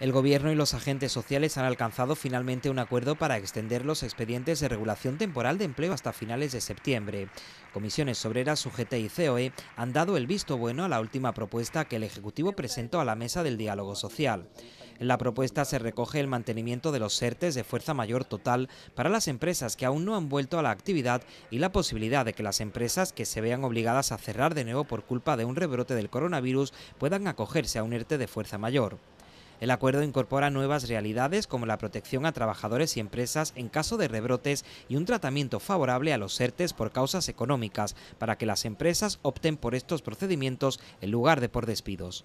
El Gobierno y los agentes sociales han alcanzado finalmente un acuerdo para extender los expedientes de regulación temporal de empleo hasta finales de septiembre. Comisiones Obreras, UGT y COE han dado el visto bueno a la última propuesta que el Ejecutivo presentó a la Mesa del Diálogo Social. En la propuesta se recoge el mantenimiento de los CERTES de fuerza mayor total para las empresas que aún no han vuelto a la actividad y la posibilidad de que las empresas que se vean obligadas a cerrar de nuevo por culpa de un rebrote del coronavirus puedan acogerse a un ERTE de fuerza mayor. El acuerdo incorpora nuevas realidades como la protección a trabajadores y empresas en caso de rebrotes y un tratamiento favorable a los ERTES por causas económicas, para que las empresas opten por estos procedimientos en lugar de por despidos.